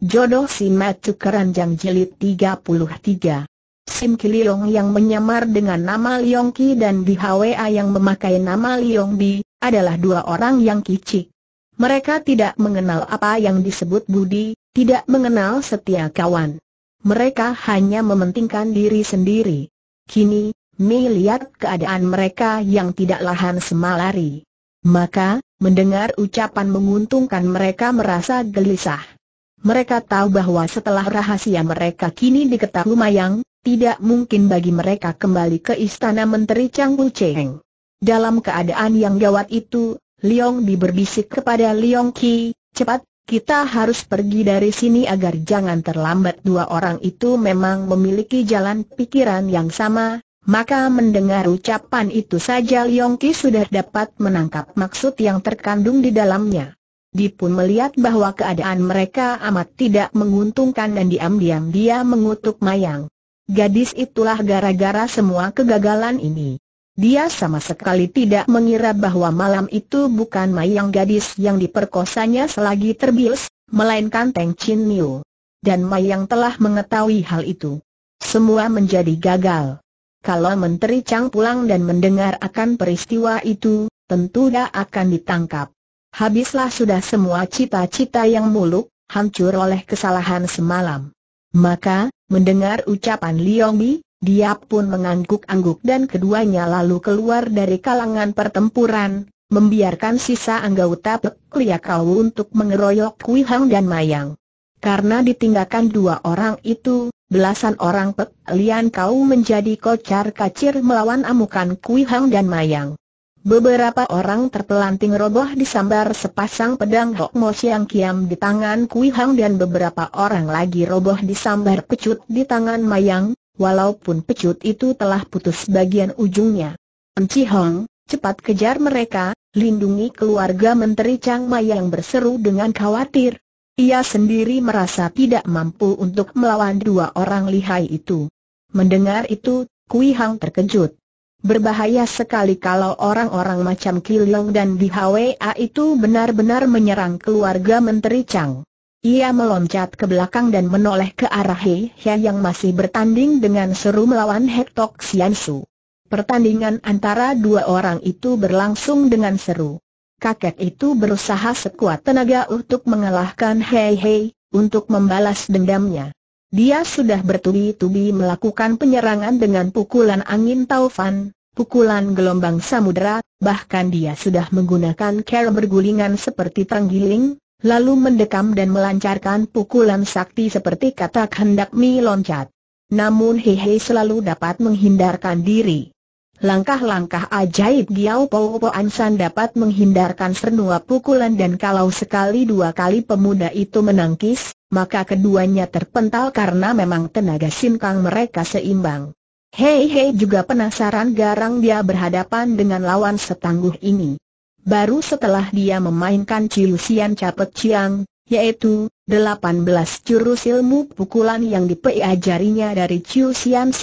Jodoh si Matu Keranjang Jelit 33 Sim Kiliong yang menyamar dengan nama Liong Ki dan Bi Hwa yang memakai nama Liong Bi, adalah dua orang yang kicik. Mereka tidak mengenal apa yang disebut budi, tidak mengenal setia kawan. Mereka hanya mementingkan diri sendiri. Kini, Mi lihat keadaan mereka yang tidak lahan semalari. Maka, mendengar ucapan menguntungkan mereka merasa gelisah. Mereka tahu bahwa setelah rahasia mereka kini diketahui Mayang, tidak mungkin bagi mereka kembali ke istana Menteri Chang Wu Cheng. Dalam keadaan yang gawat itu, Liong Di berbisik kepada Liong Qi, cepat, kita harus pergi dari sini agar jangan terlambat dua orang itu memang memiliki jalan pikiran yang sama, maka mendengar ucapan itu saja Liong Qi sudah dapat menangkap maksud yang terkandung di dalamnya. Di pun melihat bahwa keadaan mereka amat tidak menguntungkan dan diam-diam dia mengutuk Mayang. Gadis itulah gara-gara semua kegagalan ini. Dia sama sekali tidak mengira bahwa malam itu bukan Mayang gadis yang diperkosanya selagi terbius, melainkan Teng Chin Niu. Dan Mayang telah mengetahui hal itu. Semua menjadi gagal. Kalau Menteri Chang pulang dan mendengar akan peristiwa itu, tentu dia akan ditangkap. Habislah sudah semua cita-cita yang muluk, hancur oleh kesalahan semalam. Maka, mendengar ucapan Bi, dia pun mengangguk-angguk dan keduanya lalu keluar dari kalangan pertempuran, membiarkan sisa anggota Pek Liakau untuk mengeroyok Kui Hang dan Mayang. Karena ditinggalkan dua orang itu, belasan orang Pek Lian Kau menjadi kocar kacir melawan amukan Kui Hang dan Mayang. Beberapa orang terpelanting roboh disambar sepasang pedang Hok Mo Siang Kiam di tangan Kui Hang dan beberapa orang lagi roboh disambar pecut di tangan Mayang, walaupun pecut itu telah putus bagian ujungnya. Enci Hong, cepat kejar mereka, lindungi keluarga Menteri Chang Mayang berseru dengan khawatir. Ia sendiri merasa tidak mampu untuk melawan dua orang lihai itu. Mendengar itu, Kui Hang terkejut. Berbahaya sekali kalau orang-orang macam Kilong dan di HWA itu benar-benar menyerang keluarga Menteri Chang. Ia meloncat ke belakang dan menoleh ke arah He Hia yang masih bertanding dengan seru melawan Hektok Xiansu. Pertandingan antara dua orang itu berlangsung dengan seru. Kakek itu berusaha sekuat tenaga untuk mengalahkan Hei Hei, untuk membalas dendamnya. Dia sudah bertubi-tubi melakukan penyerangan dengan pukulan angin taufan, pukulan gelombang samudera, bahkan dia sudah menggunakan cara bergulingan seperti tanggiling, lalu mendekam dan melancarkan pukulan sakti seperti katak hendak mi loncat. Namun Hehe selalu dapat menghindarkan diri. Langkah-langkah ajaib Giao Po Po Ansan dapat menghindarkan senua pukulan dan kalau sekali dua kali pemuda itu menangkis, maka keduanya terpental karena memang tenaga sinkang mereka seimbang. Hei Hei juga penasaran garang dia berhadapan dengan lawan setangguh ini. Baru setelah dia memainkan cilusian capet ciang, yaitu 18 jurus ilmu pukulan yang dipeajarinya dari Ciu Sian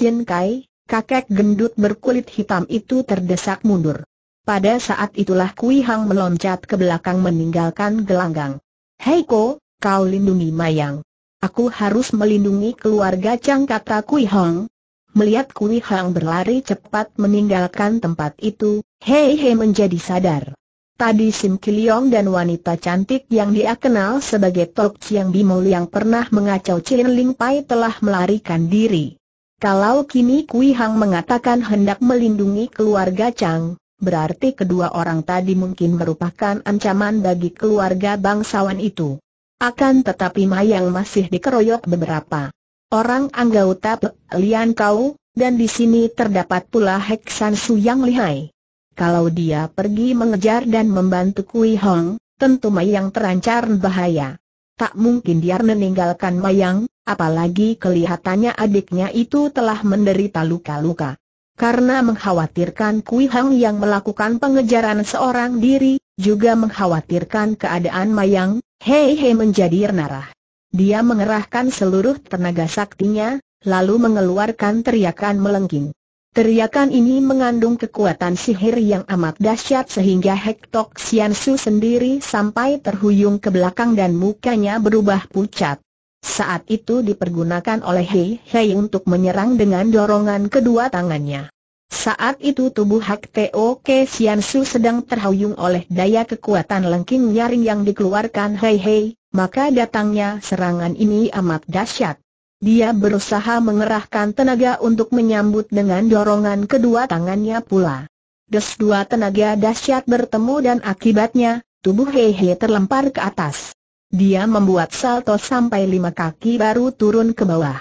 kakek gendut berkulit hitam itu terdesak mundur. Pada saat itulah Kui Hang meloncat ke belakang meninggalkan gelanggang. Hei Ko, kau lindungi Mayang. Aku harus melindungi keluarga Chang kata Kui Hang. Melihat Kui Hang berlari cepat meninggalkan tempat itu, Hei Hei menjadi sadar. Tadi Sim Kiliong dan wanita cantik yang dia kenal sebagai Tok Chiang Bimol yang pernah mengacau Chin Ling Pai telah melarikan diri. Kalau kini Kui Hang mengatakan hendak melindungi keluarga Chang, berarti kedua orang tadi mungkin merupakan ancaman bagi keluarga bangsawan itu. Akan tetapi Mayang masih dikeroyok beberapa orang anggota Lian Kau, dan di sini terdapat pula Hek San Su yang lihai. Kalau dia pergi mengejar dan membantu Kui Hong, tentu Mayang terancar bahaya. Tak mungkin dia meninggalkan Mayang, apalagi kelihatannya adiknya itu telah menderita luka-luka. Karena mengkhawatirkan Kui Hang yang melakukan pengejaran seorang diri, juga mengkhawatirkan keadaan Mayang, Hei Hei menjadi narah. Dia mengerahkan seluruh tenaga saktinya, lalu mengeluarkan teriakan melengking. Teriakan ini mengandung kekuatan sihir yang amat dahsyat sehingga Hektok Siansu sendiri sampai terhuyung ke belakang dan mukanya berubah pucat. Saat itu dipergunakan oleh Hei Hei untuk menyerang dengan dorongan kedua tangannya. Saat itu tubuh Hak Teo Ke sedang terhuyung oleh daya kekuatan lengking nyaring yang dikeluarkan Hei Hei, maka datangnya serangan ini amat dahsyat. Dia berusaha mengerahkan tenaga untuk menyambut dengan dorongan kedua tangannya pula. Des dua tenaga dahsyat bertemu dan akibatnya, tubuh Hehe terlempar ke atas. Dia membuat salto sampai lima kaki baru turun ke bawah.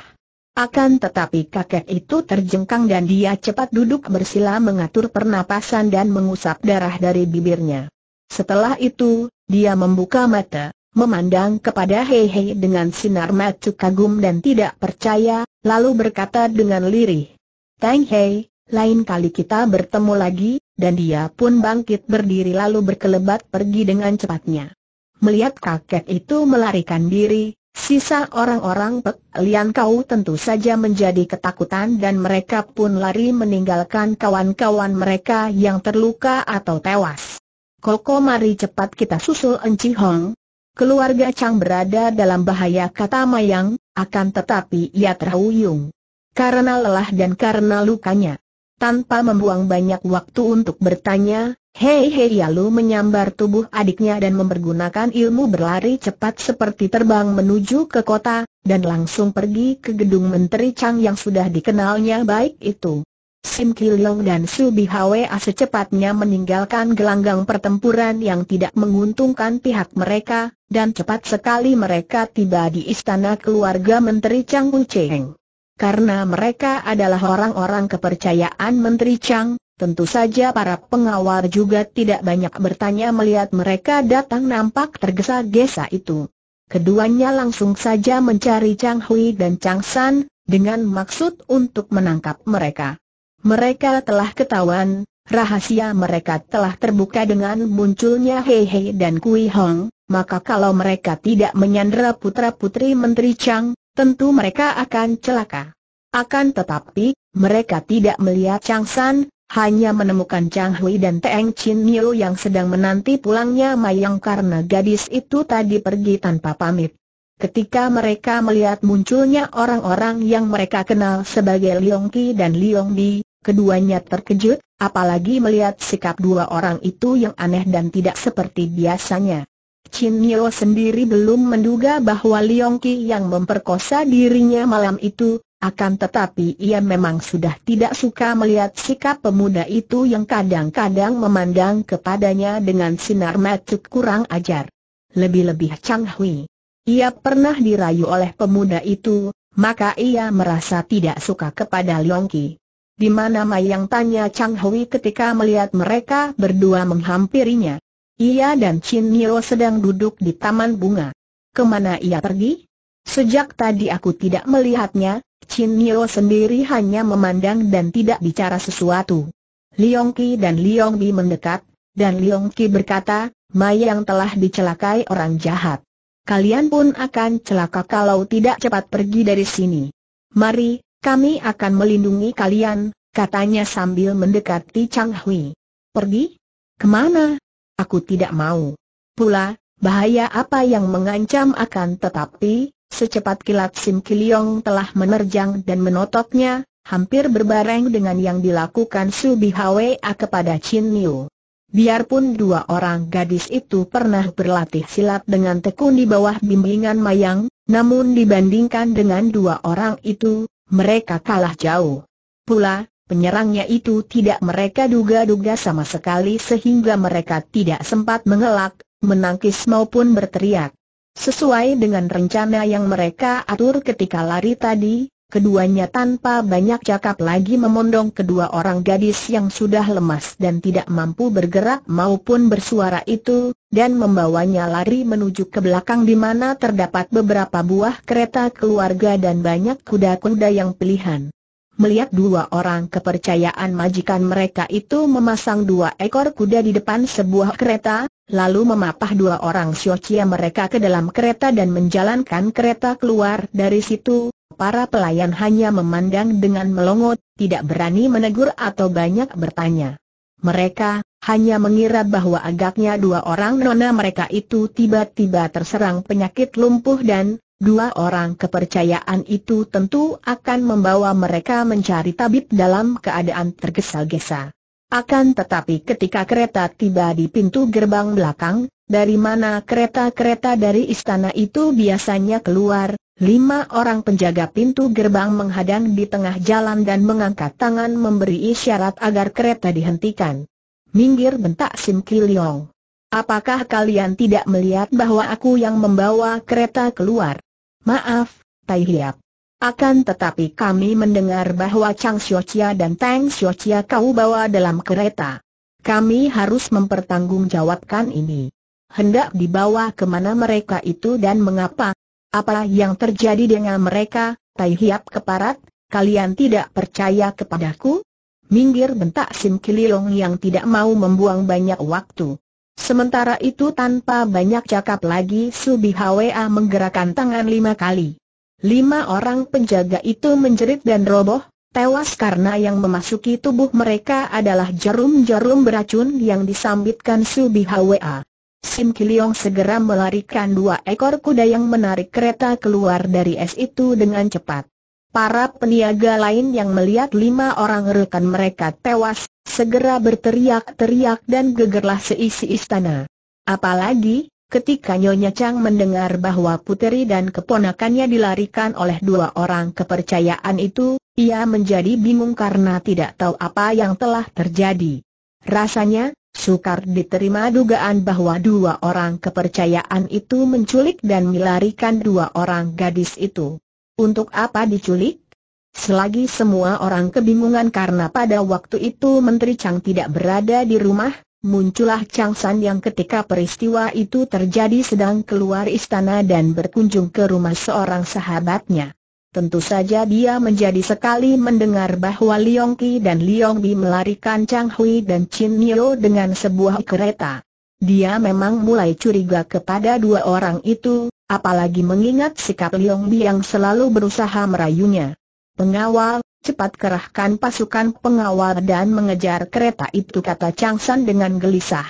Akan tetapi kakek itu terjengkang dan dia cepat duduk bersila mengatur pernapasan dan mengusap darah dari bibirnya. Setelah itu, dia membuka mata, memandang kepada Hehe dengan sinar mata kagum dan tidak percaya, lalu berkata dengan lirih. Tang Hei, lain kali kita bertemu lagi, dan dia pun bangkit berdiri lalu berkelebat pergi dengan cepatnya. Melihat kakek itu melarikan diri, sisa orang-orang Pek Lian Kau tentu saja menjadi ketakutan dan mereka pun lari meninggalkan kawan-kawan mereka yang terluka atau tewas. Koko mari cepat kita susul Enci Hong, Keluarga Chang berada dalam bahaya kata Mayang, akan tetapi ia terhuyung. Karena lelah dan karena lukanya. Tanpa membuang banyak waktu untuk bertanya, Hei Hei Yalu menyambar tubuh adiknya dan mempergunakan ilmu berlari cepat seperti terbang menuju ke kota, dan langsung pergi ke gedung Menteri Chang yang sudah dikenalnya baik itu. Sim Kilong dan Su Bihawa secepatnya meninggalkan gelanggang pertempuran yang tidak menguntungkan pihak mereka, dan cepat sekali mereka tiba di istana keluarga Menteri Chang Wu Cheng. Karena mereka adalah orang-orang kepercayaan Menteri Chang, Tentu saja para pengawal juga tidak banyak bertanya melihat mereka datang nampak tergesa-gesa itu. Keduanya langsung saja mencari Chang Hui dan Chang San, dengan maksud untuk menangkap mereka. Mereka telah ketahuan, rahasia mereka telah terbuka dengan munculnya Hei Hei dan Kui Hong, maka kalau mereka tidak menyandera putra-putri Menteri Chang, tentu mereka akan celaka. Akan tetapi, mereka tidak melihat Chang San, hanya menemukan Chang Hui dan Teng Chin Niu yang sedang menanti pulangnya Mayang karena gadis itu tadi pergi tanpa pamit. Ketika mereka melihat munculnya orang-orang yang mereka kenal sebagai Liong Ki dan Liong Bi, Keduanya terkejut, apalagi melihat sikap dua orang itu yang aneh dan tidak seperti biasanya. Chin Nio sendiri belum menduga bahwa Liong Ki yang memperkosa dirinya malam itu, akan tetapi ia memang sudah tidak suka melihat sikap pemuda itu yang kadang-kadang memandang kepadanya dengan sinar mata kurang ajar. Lebih-lebih Chang Hui. Ia pernah dirayu oleh pemuda itu, maka ia merasa tidak suka kepada Liong Ki. Di mana Mayang tanya Chang Hui ketika melihat mereka berdua menghampirinya. Ia dan Chin Nio sedang duduk di taman bunga. Kemana ia pergi? Sejak tadi aku tidak melihatnya, Chin Nio sendiri hanya memandang dan tidak bicara sesuatu. Liong Qi dan Liong Bi mendekat, dan Liong Qi berkata, Mayang telah dicelakai orang jahat. Kalian pun akan celaka kalau tidak cepat pergi dari sini. Mari, kami akan melindungi kalian, katanya sambil mendekati Chang Hui. Pergi? Kemana? Aku tidak mau. Pula, bahaya apa yang mengancam akan tetapi, secepat kilat Sim Kiliong telah menerjang dan menotoknya, hampir berbareng dengan yang dilakukan Su Bihwa kepada Chin Niu. Biarpun dua orang gadis itu pernah berlatih silat dengan tekun di bawah bimbingan Mayang, namun dibandingkan dengan dua orang itu, mereka kalah jauh. Pula, penyerangnya itu tidak mereka duga-duga sama sekali sehingga mereka tidak sempat mengelak, menangkis maupun berteriak. Sesuai dengan rencana yang mereka atur ketika lari tadi, Keduanya tanpa banyak cakap lagi memondong kedua orang gadis yang sudah lemas dan tidak mampu bergerak maupun bersuara itu, dan membawanya lari menuju ke belakang di mana terdapat beberapa buah kereta keluarga dan banyak kuda-kuda yang pilihan. Melihat dua orang kepercayaan majikan mereka itu memasang dua ekor kuda di depan sebuah kereta, lalu memapah dua orang syocia mereka ke dalam kereta dan menjalankan kereta keluar dari situ, para pelayan hanya memandang dengan melongot, tidak berani menegur atau banyak bertanya. Mereka hanya mengira bahwa agaknya dua orang nona mereka itu tiba-tiba terserang penyakit lumpuh dan dua orang kepercayaan itu tentu akan membawa mereka mencari tabib dalam keadaan tergesa-gesa. Akan tetapi ketika kereta tiba di pintu gerbang belakang, dari mana kereta-kereta dari istana itu biasanya keluar, Lima orang penjaga pintu gerbang menghadang di tengah jalan dan mengangkat tangan memberi isyarat agar kereta dihentikan. Minggir bentak Sim Kiliong. Apakah kalian tidak melihat bahwa aku yang membawa kereta keluar? Maaf, Tai Hiap. Akan tetapi kami mendengar bahwa Chang Xiochia dan Tang Xiochia kau bawa dalam kereta. Kami harus mempertanggungjawabkan ini. Hendak dibawa kemana mereka itu dan mengapa? Apa yang terjadi dengan mereka, Tai Hiap Keparat? Kalian tidak percaya kepadaku? Minggir bentak Sim Kililong yang tidak mau membuang banyak waktu. Sementara itu tanpa banyak cakap lagi Subi Hwa menggerakkan tangan lima kali. Lima orang penjaga itu menjerit dan roboh, tewas karena yang memasuki tubuh mereka adalah jarum-jarum beracun yang disambitkan Subi Hwa. Sim Kiliong segera melarikan dua ekor kuda yang menarik kereta keluar dari es itu dengan cepat. Para peniaga lain yang melihat lima orang rekan mereka tewas, segera berteriak-teriak dan gegerlah seisi istana. Apalagi, Ketika Nyonya Chang mendengar bahwa puteri dan keponakannya dilarikan oleh dua orang kepercayaan itu, ia menjadi bingung karena tidak tahu apa yang telah terjadi. Rasanya, sukar diterima dugaan bahwa dua orang kepercayaan itu menculik dan melarikan dua orang gadis itu. Untuk apa diculik? Selagi semua orang kebingungan karena pada waktu itu Menteri Chang tidak berada di rumah, muncullah Chang San yang ketika peristiwa itu terjadi sedang keluar istana dan berkunjung ke rumah seorang sahabatnya. Tentu saja dia menjadi sekali mendengar bahwa Liong Ki dan Liong Bi melarikan Chang Hui dan Chin Nio dengan sebuah kereta. Dia memang mulai curiga kepada dua orang itu, apalagi mengingat sikap Liong Bi yang selalu berusaha merayunya. Pengawal, cepat kerahkan pasukan pengawal dan mengejar kereta itu kata Chang San dengan gelisah.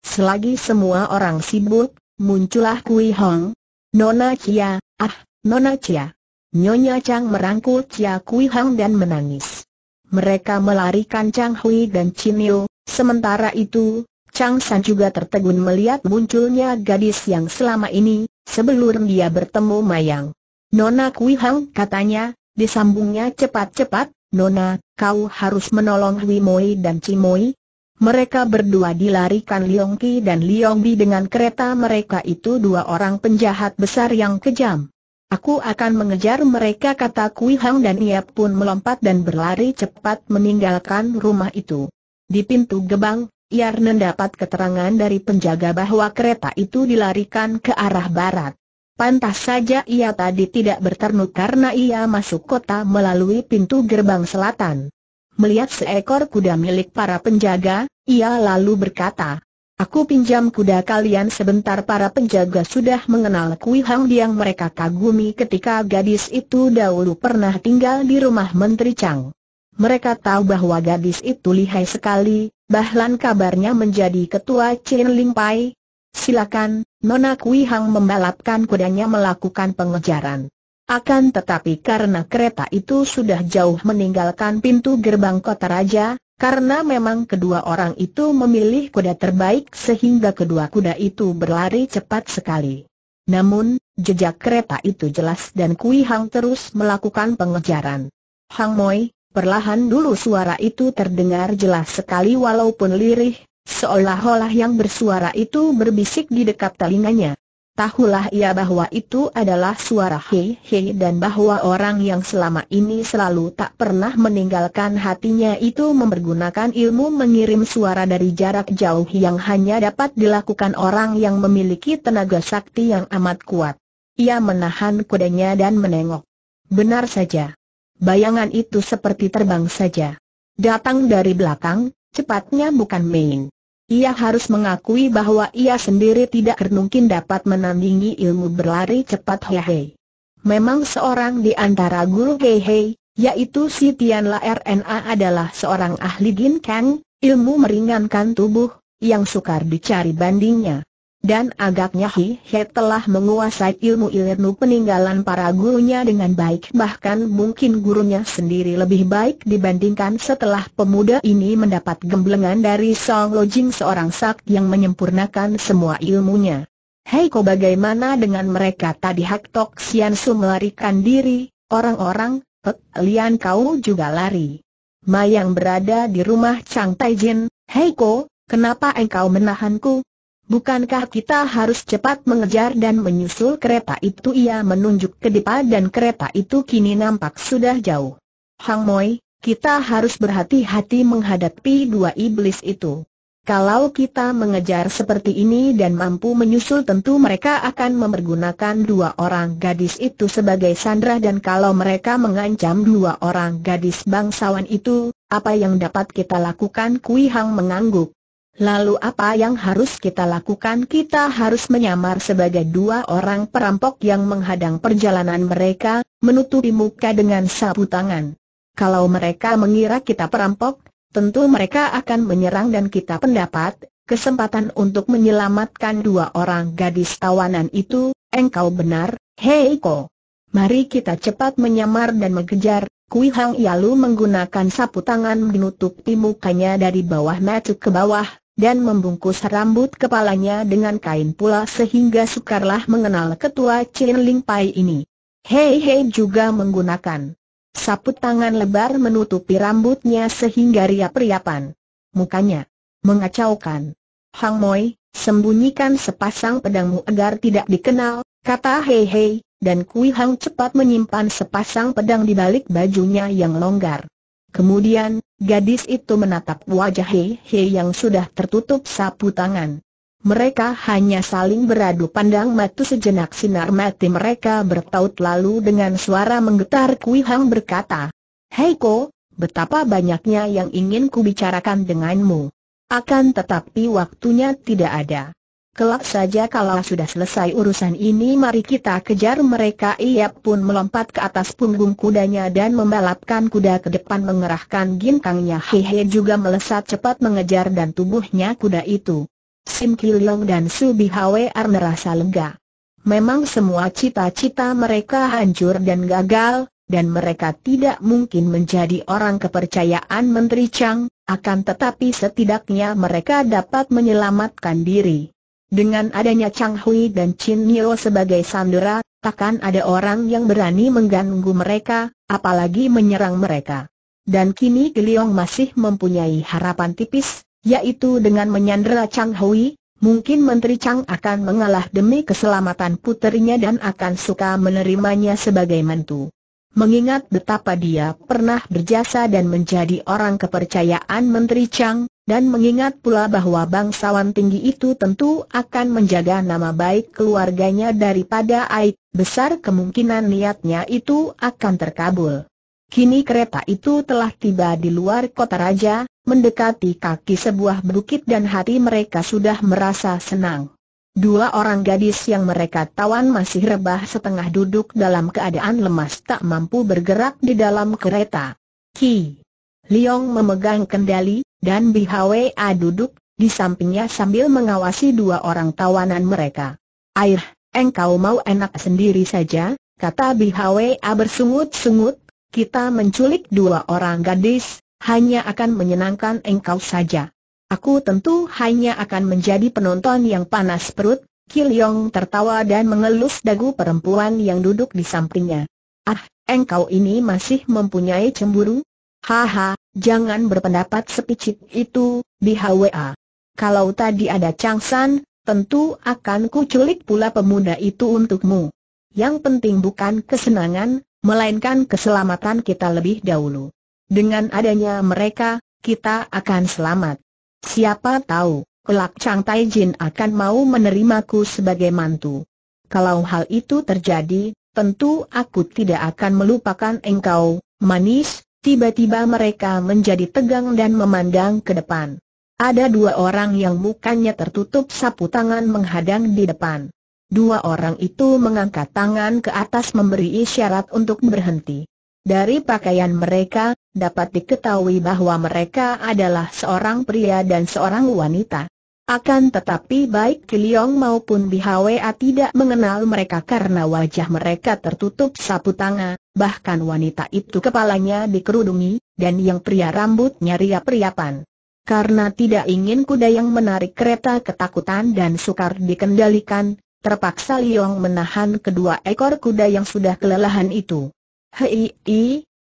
Selagi semua orang sibuk, muncullah Kui Hong. Nona Chia, ah, Nona Chia. Nyonya Chang merangkul Chia Kui Hang dan menangis. Mereka melarikan Chang Hui dan Chinio, sementara itu, Chang San juga tertegun melihat munculnya gadis yang selama ini, sebelum dia bertemu Mayang. Nona Kui Hang katanya, disambungnya cepat-cepat, Nona, kau harus menolong Hui Moi dan Cimoi, mereka berdua dilarikan Liong Ki dan Liong Bi dengan kereta mereka itu dua orang penjahat besar yang kejam. Aku akan mengejar mereka kata Kui Hang dan ia pun melompat dan berlari cepat meninggalkan rumah itu. Di pintu gebang, Yarnen dapat keterangan dari penjaga bahwa kereta itu dilarikan ke arah barat. Pantas saja ia tadi tidak berternuk karena ia masuk kota melalui pintu gerbang selatan. Melihat seekor kuda milik para penjaga, ia lalu berkata, Aku pinjam kuda kalian sebentar para penjaga sudah mengenal Kui Hang yang mereka kagumi ketika gadis itu dahulu pernah tinggal di rumah Menteri Chang. Mereka tahu bahwa gadis itu lihai sekali, bahkan kabarnya menjadi ketua Chin Ling Pai. Silakan, Nona Kui Hang membalapkan kudanya melakukan pengejaran. Akan tetapi karena kereta itu sudah jauh meninggalkan pintu gerbang kota raja, karena memang kedua orang itu memilih kuda terbaik sehingga kedua kuda itu berlari cepat sekali. Namun, jejak kereta itu jelas dan Kui Hang terus melakukan pengejaran. Hang Moi, perlahan dulu suara itu terdengar jelas sekali walaupun lirih, seolah-olah yang bersuara itu berbisik di dekat telinganya. Tahulah ia bahwa itu adalah suara hei hei dan bahwa orang yang selama ini selalu tak pernah meninggalkan hatinya itu mempergunakan ilmu mengirim suara dari jarak jauh yang hanya dapat dilakukan orang yang memiliki tenaga sakti yang amat kuat. Ia menahan kudanya dan menengok. Benar saja. Bayangan itu seperti terbang saja. Datang dari belakang, cepatnya bukan main. Ia harus mengakui bahwa ia sendiri tidak mungkin dapat menandingi ilmu berlari cepat Hei Memang seorang di antara guru Hei Hei, yaitu si Tian La RNA adalah seorang ahli Gin Kang, ilmu meringankan tubuh, yang sukar dicari bandingnya dan agaknya Hi He telah menguasai ilmu-ilmu peninggalan para gurunya dengan baik bahkan mungkin gurunya sendiri lebih baik dibandingkan setelah pemuda ini mendapat gemblengan dari Song Lojing seorang sak yang menyempurnakan semua ilmunya. Hei kau bagaimana dengan mereka tadi Hak Tok Sian Su melarikan diri, orang-orang, Pek Lian kau juga lari. Mayang berada di rumah Chang Taijin, Hei kau, kenapa engkau menahanku, Bukankah kita harus cepat mengejar dan menyusul kereta itu? Ia menunjuk ke depan dan kereta itu kini nampak sudah jauh. Hang Moi, kita harus berhati-hati menghadapi dua iblis itu. Kalau kita mengejar seperti ini dan mampu menyusul tentu mereka akan mempergunakan dua orang gadis itu sebagai sandera dan kalau mereka mengancam dua orang gadis bangsawan itu, apa yang dapat kita lakukan? Kui Hang mengangguk. Lalu apa yang harus kita lakukan? Kita harus menyamar sebagai dua orang perampok yang menghadang perjalanan mereka, menutupi muka dengan sapu tangan. Kalau mereka mengira kita perampok, tentu mereka akan menyerang dan kita pendapat, kesempatan untuk menyelamatkan dua orang gadis tawanan itu, engkau benar, Hei ko, Mari kita cepat menyamar dan mengejar, Kui Hang Yalu menggunakan sapu tangan menutupi mukanya dari bawah mata ke bawah, dan membungkus rambut kepalanya dengan kain pula sehingga sukarlah mengenal ketua Chin Ling Pai ini. Hei Hei juga menggunakan saput tangan lebar menutupi rambutnya sehingga riap-riapan. Mukanya mengacaukan. Hang Moi, sembunyikan sepasang pedangmu agar tidak dikenal, kata Hei Hei, dan Kui Hang cepat menyimpan sepasang pedang di balik bajunya yang longgar. Kemudian, Gadis itu menatap wajah Hei Hei yang sudah tertutup sapu tangan. Mereka hanya saling beradu pandang matu sejenak sinar mati mereka bertaut lalu dengan suara menggetar Kui Hang berkata, Hei Ko, betapa banyaknya yang ingin ku bicarakan denganmu. Akan tetapi waktunya tidak ada. Kelak saja kalau sudah selesai urusan ini mari kita kejar mereka Ia pun melompat ke atas punggung kudanya dan membalapkan kuda ke depan mengerahkan ginkangnya Hehe juga melesat cepat mengejar dan tubuhnya kuda itu Sim Kiliong dan Su Bihawar merasa lega Memang semua cita-cita mereka hancur dan gagal, dan mereka tidak mungkin menjadi orang kepercayaan Menteri Chang, akan tetapi setidaknya mereka dapat menyelamatkan diri. Dengan adanya Chang Hui dan Chin Nio sebagai sandera, takkan ada orang yang berani mengganggu mereka, apalagi menyerang mereka. Dan kini Geliong masih mempunyai harapan tipis, yaitu dengan menyandera Chang Hui, mungkin Menteri Chang akan mengalah demi keselamatan putrinya dan akan suka menerimanya sebagai mentu. Mengingat betapa dia pernah berjasa dan menjadi orang kepercayaan Menteri Chang, dan mengingat pula bahwa bangsawan tinggi itu tentu akan menjaga nama baik keluarganya daripada aib, besar kemungkinan niatnya itu akan terkabul. Kini kereta itu telah tiba di luar kota raja, mendekati kaki sebuah bukit dan hati mereka sudah merasa senang. Dua orang gadis yang mereka tawan masih rebah setengah duduk dalam keadaan lemas tak mampu bergerak di dalam kereta. Ki Liong memegang kendali, dan BHWA duduk di sampingnya sambil mengawasi dua orang tawanan mereka. Air, engkau mau enak sendiri saja, kata BHWA bersungut-sungut, kita menculik dua orang gadis, hanya akan menyenangkan engkau saja. Aku tentu hanya akan menjadi penonton yang panas perut, Yong tertawa dan mengelus dagu perempuan yang duduk di sampingnya. Ah, engkau ini masih mempunyai cemburu? Haha, Jangan berpendapat sepicit itu, Hwa. Kalau tadi ada Changsan, tentu akan kuculik pula pemuda itu untukmu. Yang penting bukan kesenangan, melainkan keselamatan kita lebih dahulu. Dengan adanya mereka, kita akan selamat. Siapa tahu, kelak Chang Tai Jin akan mau menerimaku sebagai mantu. Kalau hal itu terjadi, tentu aku tidak akan melupakan engkau, manis, Tiba-tiba mereka menjadi tegang dan memandang ke depan. Ada dua orang yang mukanya tertutup sapu tangan menghadang di depan. Dua orang itu mengangkat tangan ke atas memberi isyarat untuk berhenti. Dari pakaian mereka, dapat diketahui bahwa mereka adalah seorang pria dan seorang wanita. Akan tetapi baik Kiliong maupun Bihwa tidak mengenal mereka karena wajah mereka tertutup sapu tangan, bahkan wanita itu kepalanya dikerudungi, dan yang pria rambutnya riap-riapan. Karena tidak ingin kuda yang menarik kereta ketakutan dan sukar dikendalikan, terpaksa Liong menahan kedua ekor kuda yang sudah kelelahan itu. Hei,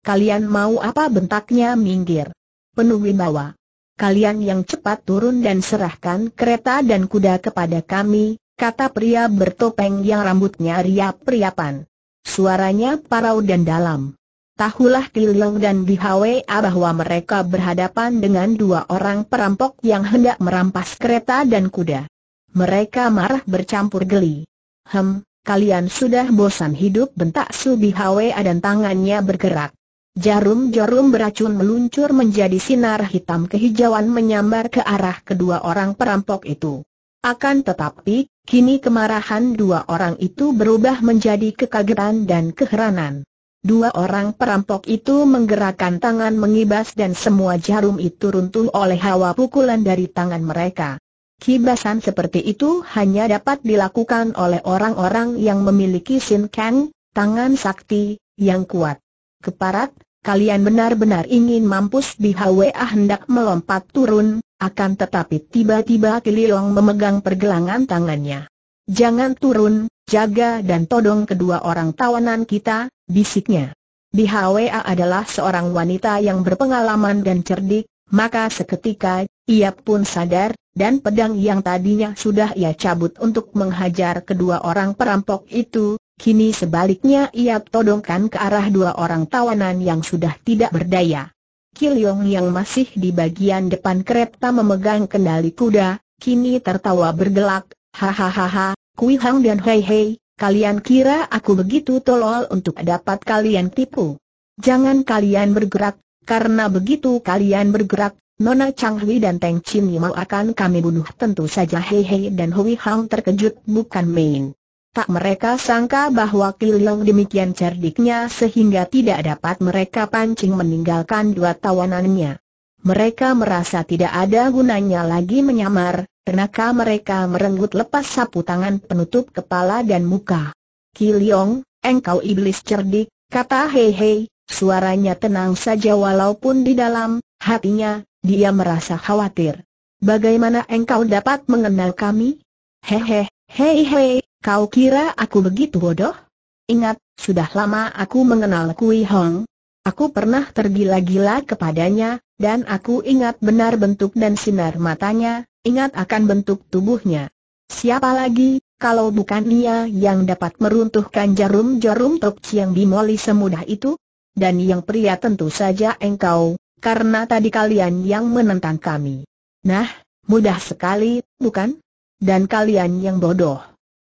kalian mau apa bentaknya minggir? Penuhi bawah kalian yang cepat turun dan serahkan kereta dan kuda kepada kami, kata pria bertopeng yang rambutnya riap-riapan. Suaranya parau dan dalam. Tahulah Kiliong dan Bihawe bahwa mereka berhadapan dengan dua orang perampok yang hendak merampas kereta dan kuda. Mereka marah bercampur geli. Hem, kalian sudah bosan hidup bentak Su dan tangannya bergerak. Jarum-jarum beracun meluncur menjadi sinar hitam kehijauan menyambar ke arah kedua orang perampok itu. Akan tetapi, kini kemarahan dua orang itu berubah menjadi kekagetan dan keheranan. Dua orang perampok itu menggerakkan tangan mengibas dan semua jarum itu runtuh oleh hawa pukulan dari tangan mereka. Kibasan seperti itu hanya dapat dilakukan oleh orang-orang yang memiliki sin kang, tangan sakti, yang kuat. Keparat, kalian benar-benar ingin mampus di HWA ah hendak melompat turun, akan tetapi tiba-tiba Kiliong memegang pergelangan tangannya. Jangan turun, jaga dan todong kedua orang tawanan kita, bisiknya. Di HWA adalah seorang wanita yang berpengalaman dan cerdik, maka seketika, ia pun sadar, dan pedang yang tadinya sudah ia cabut untuk menghajar kedua orang perampok itu, Kini sebaliknya ia todongkan ke arah dua orang tawanan yang sudah tidak berdaya. Kilyong yang masih di bagian depan kereta memegang kendali kuda, kini tertawa bergelak, hahaha, Kui Hang dan Hei Hei, kalian kira aku begitu tolol untuk dapat kalian tipu? Jangan kalian bergerak, karena begitu kalian bergerak, Nona Chang Hui dan Teng Chin Yimau akan kami bunuh tentu saja Hei Hei dan Hui Hang terkejut bukan main. Tak mereka sangka bahwa Kilong demikian cerdiknya sehingga tidak dapat mereka pancing meninggalkan dua tawanannya. Mereka merasa tidak ada gunanya lagi menyamar, tenaga mereka merenggut lepas sapu tangan penutup kepala dan muka. Kilong, engkau iblis cerdik, kata Hei Hei, suaranya tenang saja walaupun di dalam hatinya, dia merasa khawatir. Bagaimana engkau dapat mengenal kami? Hehe, Hei Hei, Kau kira aku begitu bodoh? Ingat, sudah lama aku mengenal Kui Hong. Aku pernah tergila-gila kepadanya, dan aku ingat benar bentuk dan sinar matanya, ingat akan bentuk tubuhnya. Siapa lagi, kalau bukan ia yang dapat meruntuhkan jarum-jarum tok yang dimoli semudah itu? Dan yang pria tentu saja engkau, karena tadi kalian yang menentang kami. Nah, mudah sekali, bukan? Dan kalian yang bodoh.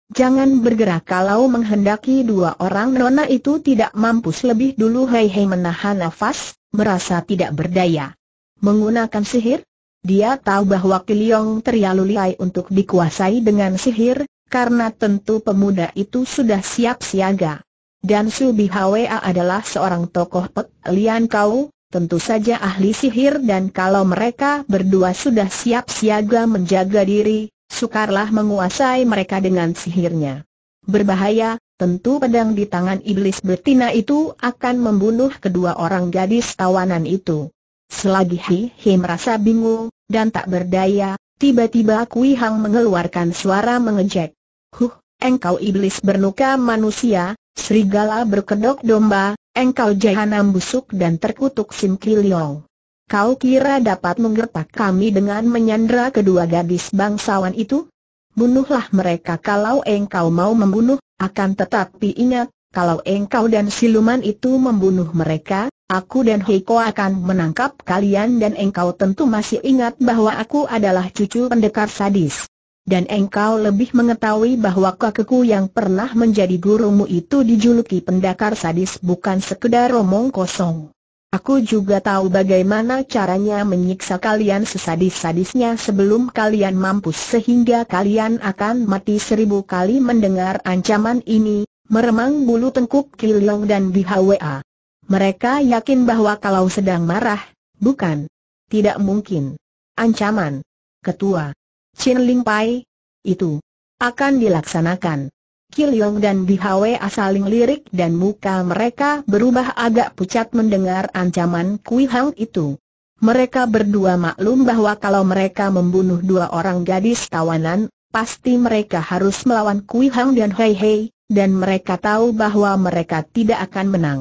Jangan bergerak kalau menghendaki dua orang nona itu tidak mampu lebih dulu Hei Hei menahan nafas, merasa tidak berdaya. Menggunakan sihir? Dia tahu bahwa Kiliong terlalu lihai untuk dikuasai dengan sihir, karena tentu pemuda itu sudah siap siaga. Dan Subi Hwa adalah seorang tokoh Pek Lian Kau, tentu saja ahli sihir dan kalau mereka berdua sudah siap siaga menjaga diri, Sukarlah menguasai mereka dengan sihirnya. Berbahaya, tentu pedang di tangan iblis betina itu akan membunuh kedua orang gadis tawanan itu. Selagi Hi Hi merasa bingung, dan tak berdaya, tiba-tiba Kui Hang mengeluarkan suara mengejek. Huh, engkau iblis bernuka manusia, serigala berkedok domba, engkau jahanam busuk dan terkutuk Sim Kiliong. Kau kira dapat menggertak kami dengan menyandra kedua gadis bangsawan itu? Bunuhlah mereka kalau engkau mau membunuh, akan tetapi ingat, kalau engkau dan siluman itu membunuh mereka, aku dan Heiko akan menangkap kalian dan engkau tentu masih ingat bahwa aku adalah cucu pendekar sadis. Dan engkau lebih mengetahui bahwa kakekku yang pernah menjadi gurumu itu dijuluki pendekar sadis bukan sekedar omong kosong. Aku juga tahu bagaimana caranya menyiksa kalian sesadis-sadisnya sebelum kalian mampus sehingga kalian akan mati seribu kali mendengar ancaman ini, meremang bulu tengkuk Kilong dan BHWA. Mereka yakin bahwa kalau sedang marah, bukan. Tidak mungkin. Ancaman. Ketua. Chin Ling Pai. Itu. Akan dilaksanakan. Kiliong dan Bihawa e saling lirik dan muka mereka berubah agak pucat mendengar ancaman Kui Hang itu. Mereka berdua maklum bahwa kalau mereka membunuh dua orang gadis tawanan, pasti mereka harus melawan Kui Hang dan Hei Hei, dan mereka tahu bahwa mereka tidak akan menang.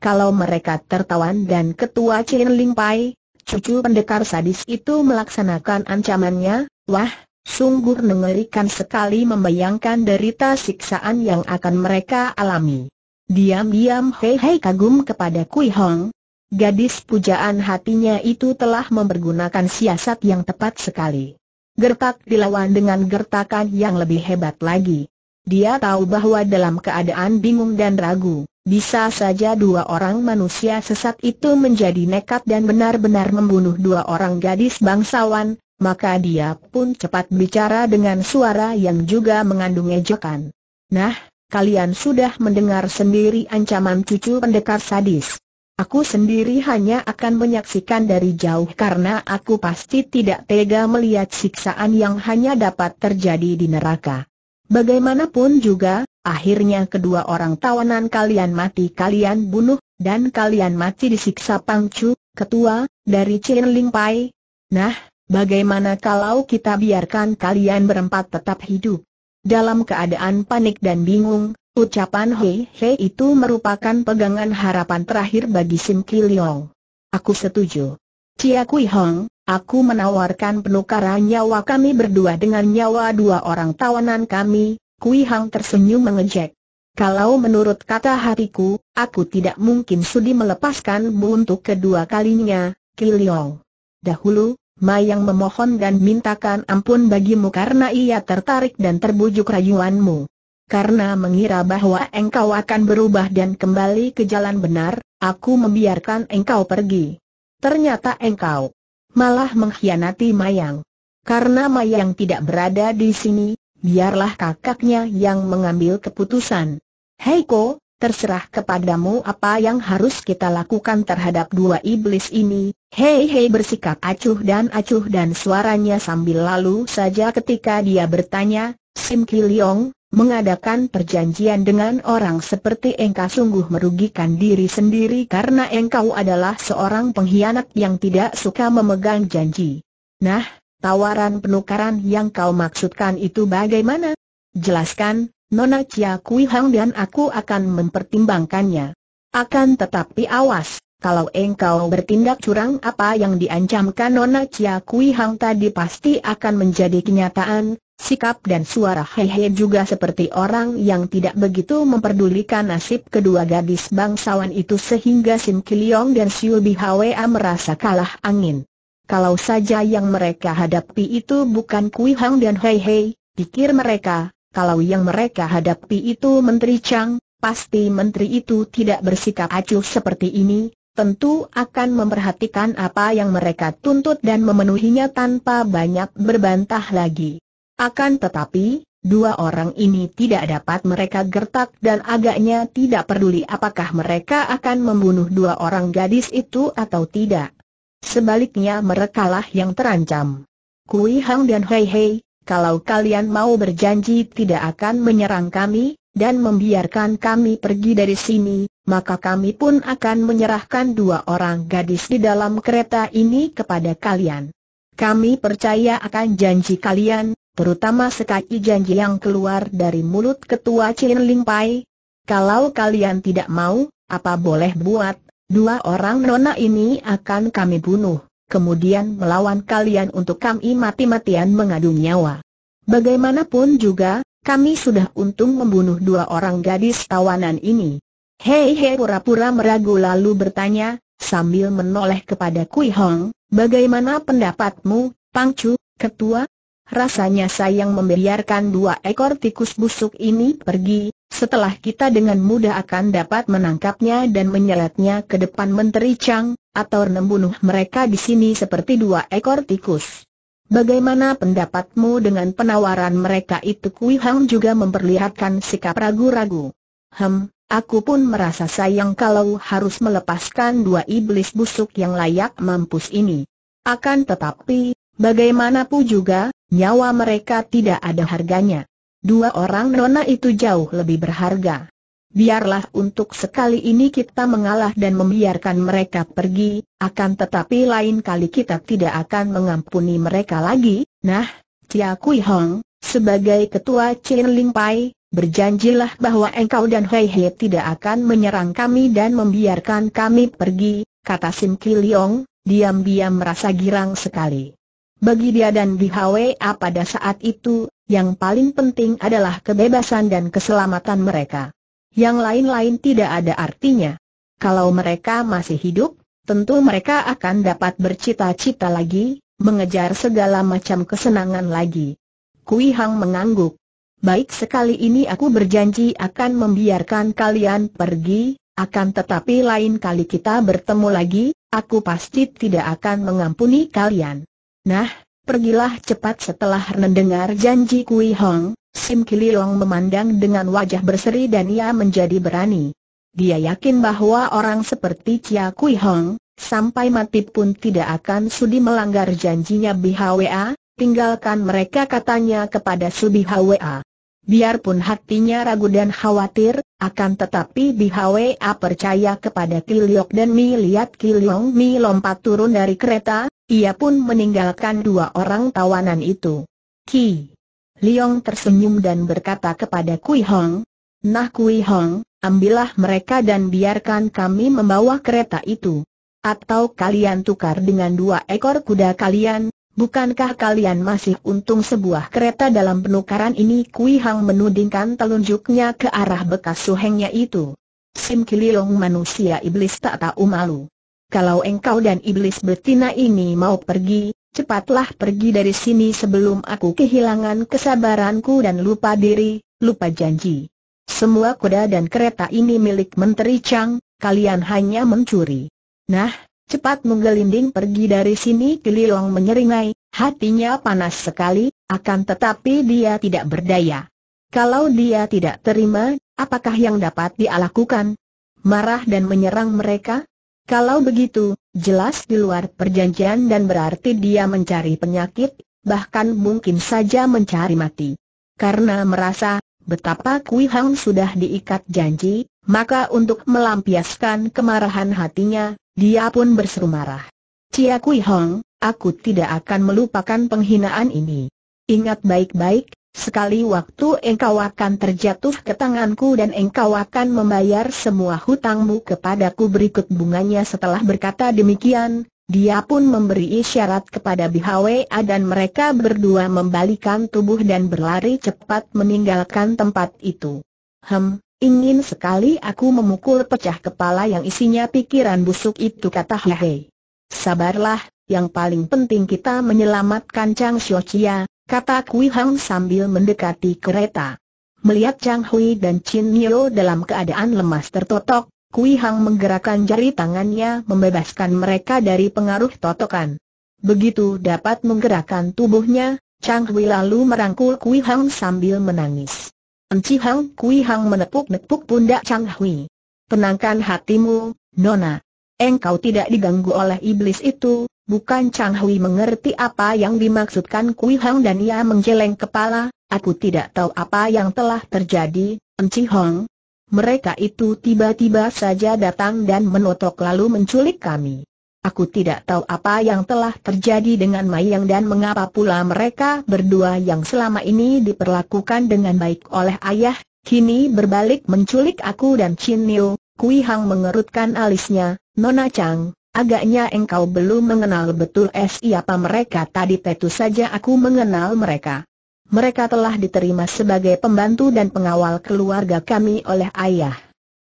Kalau mereka tertawan dan ketua Chin Ling Pai, cucu pendekar sadis itu melaksanakan ancamannya, wah, Sungguh mengerikan sekali membayangkan derita siksaan yang akan mereka alami. Diam-diam Hei Hei kagum kepada Kui Hong. Gadis pujaan hatinya itu telah mempergunakan siasat yang tepat sekali. Gertak dilawan dengan gertakan yang lebih hebat lagi. Dia tahu bahwa dalam keadaan bingung dan ragu, bisa saja dua orang manusia sesat itu menjadi nekat dan benar-benar membunuh dua orang gadis bangsawan, maka dia pun cepat bicara dengan suara yang juga mengandung ejekan. Nah, kalian sudah mendengar sendiri ancaman cucu pendekar sadis. Aku sendiri hanya akan menyaksikan dari jauh karena aku pasti tidak tega melihat siksaan yang hanya dapat terjadi di neraka. Bagaimanapun juga, akhirnya kedua orang tawanan kalian mati kalian bunuh, dan kalian mati disiksa Pangcu, ketua, dari Chin Ling Pai. Nah, Bagaimana kalau kita biarkan kalian berempat tetap hidup? Dalam keadaan panik dan bingung, ucapan Hei Hei itu merupakan pegangan harapan terakhir bagi Sim Kiliong. Aku setuju. Cia Kui Hong, aku menawarkan penukaran nyawa kami berdua dengan nyawa dua orang tawanan kami, Kui Hong tersenyum mengejek. Kalau menurut kata hatiku, aku tidak mungkin sudi melepaskanmu untuk kedua kalinya, Kiliong. Dahulu, Mayang memohon dan mintakan ampun bagimu karena ia tertarik dan terbujuk rayuanmu. Karena mengira bahwa engkau akan berubah dan kembali ke jalan benar, aku membiarkan engkau pergi. Ternyata engkau malah mengkhianati Mayang. Karena Mayang tidak berada di sini, biarlah kakaknya yang mengambil keputusan. Heiko, terserah kepadamu apa yang harus kita lakukan terhadap dua iblis ini. Hei hei bersikap acuh dan acuh dan suaranya sambil lalu saja ketika dia bertanya, Sim Kiliong, mengadakan perjanjian dengan orang seperti engkau sungguh merugikan diri sendiri karena engkau adalah seorang pengkhianat yang tidak suka memegang janji. Nah, tawaran penukaran yang kau maksudkan itu bagaimana? Jelaskan, Nona Chia Kui Hang dan aku akan mempertimbangkannya. Akan tetapi awas, kalau engkau bertindak curang apa yang diancamkan Nona Chia Kui Hang tadi pasti akan menjadi kenyataan, sikap dan suara Hehe juga seperti orang yang tidak begitu memperdulikan nasib kedua gadis bangsawan itu sehingga Sim Kiliong dan Siu Hwa merasa kalah angin. Kalau saja yang mereka hadapi itu bukan Kui Hang dan Hei Hei, pikir mereka, kalau yang mereka hadapi itu Menteri Chang, pasti Menteri itu tidak bersikap acuh seperti ini, tentu akan memperhatikan apa yang mereka tuntut dan memenuhinya tanpa banyak berbantah lagi. Akan tetapi, dua orang ini tidak dapat mereka gertak dan agaknya tidak peduli apakah mereka akan membunuh dua orang gadis itu atau tidak. Sebaliknya merekalah yang terancam. Kui Hang dan Hei Hei, kalau kalian mau berjanji tidak akan menyerang kami, dan membiarkan kami pergi dari sini, maka kami pun akan menyerahkan dua orang gadis di dalam kereta ini kepada kalian. Kami percaya akan janji kalian, terutama sekali janji yang keluar dari mulut ketua Chin Ling Pai. Kalau kalian tidak mau, apa boleh buat, dua orang nona ini akan kami bunuh kemudian melawan kalian untuk kami mati-matian mengadu nyawa. Bagaimanapun juga, kami sudah untung membunuh dua orang gadis tawanan ini. Hei hei pura-pura meragu lalu bertanya, sambil menoleh kepada Kui Hong, bagaimana pendapatmu, Pang Chu, ketua? Rasanya sayang membiarkan dua ekor tikus busuk ini pergi, setelah kita dengan mudah akan dapat menangkapnya dan menyeretnya ke depan Menteri Chang, atau membunuh mereka di sini seperti dua ekor tikus. Bagaimana pendapatmu dengan penawaran mereka itu Kui Hang juga memperlihatkan sikap ragu-ragu. Hem, aku pun merasa sayang kalau harus melepaskan dua iblis busuk yang layak mampus ini. Akan tetapi, bagaimanapun juga, nyawa mereka tidak ada harganya. Dua orang nona itu jauh lebih berharga. Biarlah untuk sekali ini kita mengalah dan membiarkan mereka pergi, akan tetapi lain kali kita tidak akan mengampuni mereka lagi. Nah, Chia Kui Hong, sebagai ketua Chin Ling Pai, berjanjilah bahwa engkau dan Hei Hei tidak akan menyerang kami dan membiarkan kami pergi, kata Sim Ki Leong, diam-diam merasa girang sekali. Bagi dia dan Bi Hwa pada saat itu, yang paling penting adalah kebebasan dan keselamatan mereka. Yang lain-lain tidak ada artinya. Kalau mereka masih hidup, tentu mereka akan dapat bercita-cita lagi, mengejar segala macam kesenangan lagi. Kui Hang mengangguk. Baik sekali ini aku berjanji akan membiarkan kalian pergi, akan tetapi lain kali kita bertemu lagi, aku pasti tidak akan mengampuni kalian. Nah, Pergilah cepat setelah mendengar janji Kui Hong, Sim Kililong memandang dengan wajah berseri dan ia menjadi berani. Dia yakin bahwa orang seperti Chia Kui Hong, sampai mati pun tidak akan sudi melanggar janjinya Bi BHWA, tinggalkan mereka katanya kepada Subi HWA. Biarpun hatinya ragu dan khawatir, akan tetapi Bi BHWA percaya kepada Kiliok dan Mi lihat Kiliong Mi lompat turun dari kereta, ia pun meninggalkan dua orang tawanan itu. Ki Liong tersenyum dan berkata kepada Kui Hong, Nah Kui Hong, ambillah mereka dan biarkan kami membawa kereta itu. Atau kalian tukar dengan dua ekor kuda kalian, bukankah kalian masih untung sebuah kereta dalam penukaran ini? Kui Hong menudingkan telunjuknya ke arah bekas suhengnya itu. Sim Liong manusia iblis tak tahu malu kalau engkau dan iblis betina ini mau pergi, cepatlah pergi dari sini sebelum aku kehilangan kesabaranku dan lupa diri, lupa janji. Semua kuda dan kereta ini milik Menteri Chang, kalian hanya mencuri. Nah, cepat menggelinding pergi dari sini Kiliong menyeringai, hatinya panas sekali, akan tetapi dia tidak berdaya. Kalau dia tidak terima, apakah yang dapat dia lakukan? Marah dan menyerang mereka? Kalau begitu, jelas di luar perjanjian dan berarti dia mencari penyakit, bahkan mungkin saja mencari mati. Karena merasa betapa Kui Hang sudah diikat janji, maka untuk melampiaskan kemarahan hatinya, dia pun berseru marah. Cia Kui Hong, aku tidak akan melupakan penghinaan ini. Ingat baik-baik, Sekali waktu engkau akan terjatuh ke tanganku dan engkau akan membayar semua hutangmu kepadaku berikut bunganya setelah berkata demikian, dia pun memberi isyarat kepada BHWA dan mereka berdua membalikan tubuh dan berlari cepat meninggalkan tempat itu. Hem, ingin sekali aku memukul pecah kepala yang isinya pikiran busuk itu kata Hehe. Sabarlah, yang paling penting kita menyelamatkan Chang Chia kata Kui Hang sambil mendekati kereta. Melihat Chang Hui dan Chin Nio dalam keadaan lemas tertotok, Kui Hang menggerakkan jari tangannya membebaskan mereka dari pengaruh totokan. Begitu dapat menggerakkan tubuhnya, Chang Hui lalu merangkul Kui Hang sambil menangis. Enci Hang Kui Hang menepuk-nepuk pundak Chang Hui. Tenangkan hatimu, Nona. Engkau tidak diganggu oleh iblis itu, bukan Chang Hui mengerti apa yang dimaksudkan Kui Hang dan ia menggeleng kepala, aku tidak tahu apa yang telah terjadi, Enci Hong. Mereka itu tiba-tiba saja datang dan menotok lalu menculik kami. Aku tidak tahu apa yang telah terjadi dengan Mayang dan mengapa pula mereka berdua yang selama ini diperlakukan dengan baik oleh ayah, kini berbalik menculik aku dan Chin Niu, Kui Hang mengerutkan alisnya, Nona Chang, agaknya engkau belum mengenal betul siapa mereka tadi tentu saja aku mengenal mereka. Mereka telah diterima sebagai pembantu dan pengawal keluarga kami oleh ayah.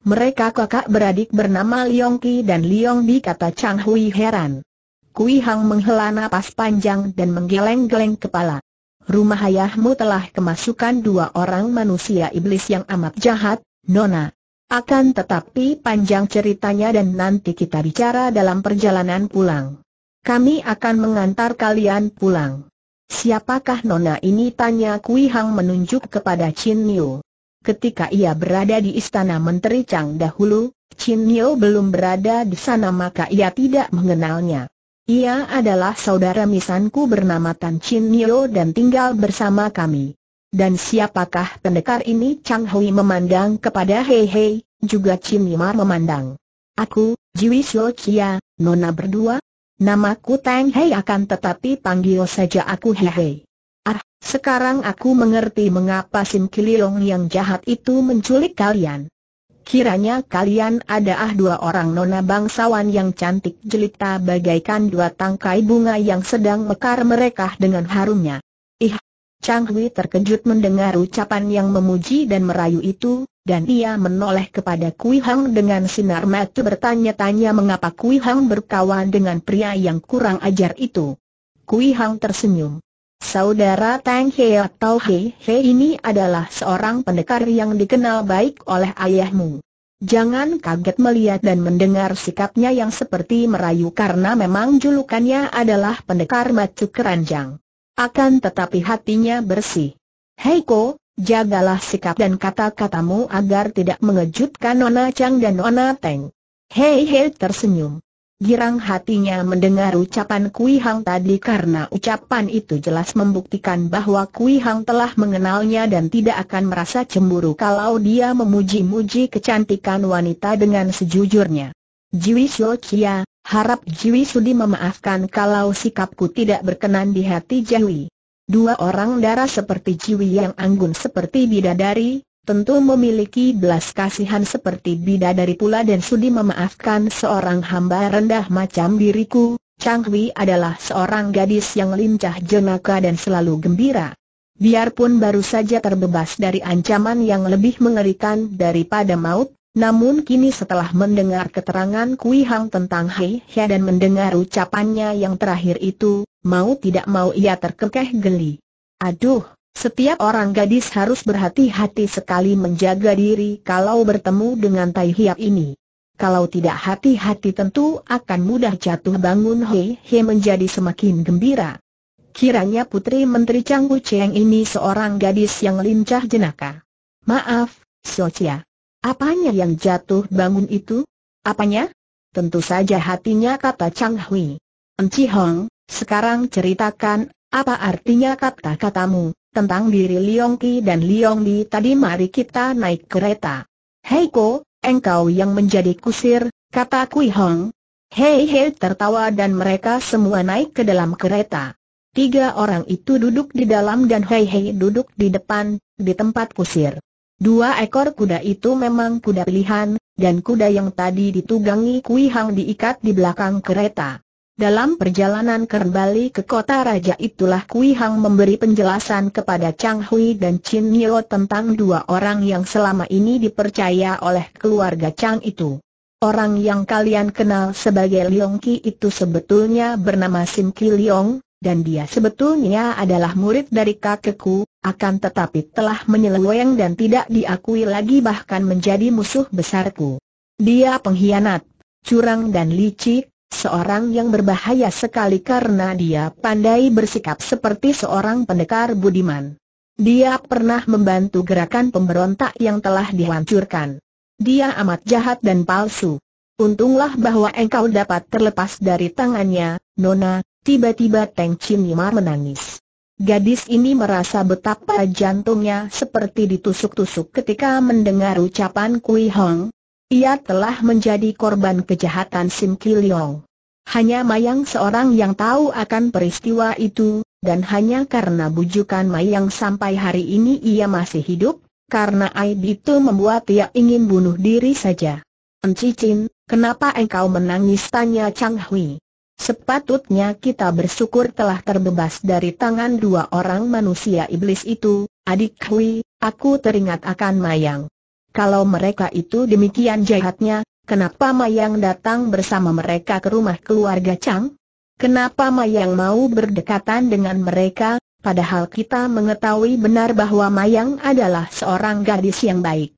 Mereka kakak beradik bernama Liong Ki dan Liong Bi kata Chang Hui heran. Kui Hang menghela napas panjang dan menggeleng-geleng kepala. Rumah ayahmu telah kemasukan dua orang manusia iblis yang amat jahat, Nona. Akan tetapi panjang ceritanya dan nanti kita bicara dalam perjalanan pulang. Kami akan mengantar kalian pulang. Siapakah nona ini tanya Kui Hang menunjuk kepada Chin Niu. Ketika ia berada di istana Menteri Chang dahulu, Chin Niu belum berada di sana maka ia tidak mengenalnya. Ia adalah saudara misanku bernama Tan Chin Niu dan tinggal bersama kami. Dan siapakah pendekar ini Chang Hui memandang kepada Hei Hei, juga Chin Yimar memandang. Aku, Jiwi Shuo Chia, Nona berdua? Namaku Tang Hei akan tetapi panggil saja aku Hei Hei. Ah, sekarang aku mengerti mengapa Sim Kililong yang jahat itu menculik kalian. Kiranya kalian ada ah dua orang nona bangsawan yang cantik jelita bagaikan dua tangkai bunga yang sedang mekar mereka dengan harumnya. Ih, Chang Hui terkejut mendengar ucapan yang memuji dan merayu itu, dan ia menoleh kepada Kui Hang dengan sinar mata bertanya-tanya mengapa Kui Hang berkawan dengan pria yang kurang ajar itu. Kui Hang tersenyum. Saudara Tang He atau He He ini adalah seorang pendekar yang dikenal baik oleh ayahmu. Jangan kaget melihat dan mendengar sikapnya yang seperti merayu karena memang julukannya adalah pendekar macu keranjang. Akan tetapi hatinya bersih. Heiko, jagalah sikap dan kata-katamu agar tidak mengejutkan Nona Chang dan Nona Teng. Hei Hei tersenyum. Girang hatinya mendengar ucapan Kui Hang tadi karena ucapan itu jelas membuktikan bahwa Kui Hang telah mengenalnya dan tidak akan merasa cemburu kalau dia memuji-muji kecantikan wanita dengan sejujurnya. Jiwi Chia, harap Jiwi Sudi memaafkan kalau sikapku tidak berkenan di hati Jiwi. Dua orang darah seperti Jiwi yang anggun seperti bidadari, tentu memiliki belas kasihan seperti bidadari pula dan Sudi memaafkan seorang hamba rendah macam diriku. Chang Hui adalah seorang gadis yang lincah jenaka dan selalu gembira. Biarpun baru saja terbebas dari ancaman yang lebih mengerikan daripada maut, namun kini setelah mendengar keterangan Kui Hang tentang Hei Hia dan mendengar ucapannya yang terakhir itu, mau tidak mau ia terkekeh geli. Aduh, setiap orang gadis harus berhati-hati sekali menjaga diri kalau bertemu dengan Tai Hiap ini. Kalau tidak hati-hati tentu akan mudah jatuh bangun He He menjadi semakin gembira. Kiranya putri Menteri Chang Wu Cheng ini seorang gadis yang lincah jenaka. Maaf, Xiao Apanya yang jatuh bangun itu? Apanya? Tentu saja hatinya kata Chang Hui. Enci Hong, sekarang ceritakan, apa artinya kata-katamu, tentang diri Liong Ki dan Liong Li tadi mari kita naik kereta. Hei Ko, engkau yang menjadi kusir, kata Kui Hong. Hei Hei tertawa dan mereka semua naik ke dalam kereta. Tiga orang itu duduk di dalam dan Hei Hei duduk di depan, di tempat kusir. Dua ekor kuda itu memang kuda pilihan, dan kuda yang tadi ditugangi Kui Hang diikat di belakang kereta. Dalam perjalanan kembali ke kota raja itulah Kui Hang memberi penjelasan kepada Chang Hui dan Chin Nio tentang dua orang yang selama ini dipercaya oleh keluarga Chang itu. Orang yang kalian kenal sebagai Leong Ki itu sebetulnya bernama Sim Ki Leong, dan dia sebetulnya adalah murid dari kakekku, akan tetapi telah menyeleweng dan tidak diakui lagi bahkan menjadi musuh besarku. Dia pengkhianat, curang dan licik, seorang yang berbahaya sekali karena dia pandai bersikap seperti seorang pendekar budiman. Dia pernah membantu gerakan pemberontak yang telah dihancurkan. Dia amat jahat dan palsu. Untunglah bahwa engkau dapat terlepas dari tangannya, Nona, tiba-tiba Teng Chin Yimar menangis. Gadis ini merasa betapa jantungnya seperti ditusuk-tusuk ketika mendengar ucapan Kui Hong. Ia telah menjadi korban kejahatan Sim Kiliong. Hanya Mayang seorang yang tahu akan peristiwa itu, dan hanya karena bujukan Mayang sampai hari ini ia masih hidup, karena aib itu membuat ia ingin bunuh diri saja. Encicin, kenapa engkau menangis? tanya Chang Hui. Sepatutnya kita bersyukur telah terbebas dari tangan dua orang manusia iblis itu, adik Hui, aku teringat akan Mayang. Kalau mereka itu demikian jahatnya, kenapa Mayang datang bersama mereka ke rumah keluarga Chang? Kenapa Mayang mau berdekatan dengan mereka, padahal kita mengetahui benar bahwa Mayang adalah seorang gadis yang baik.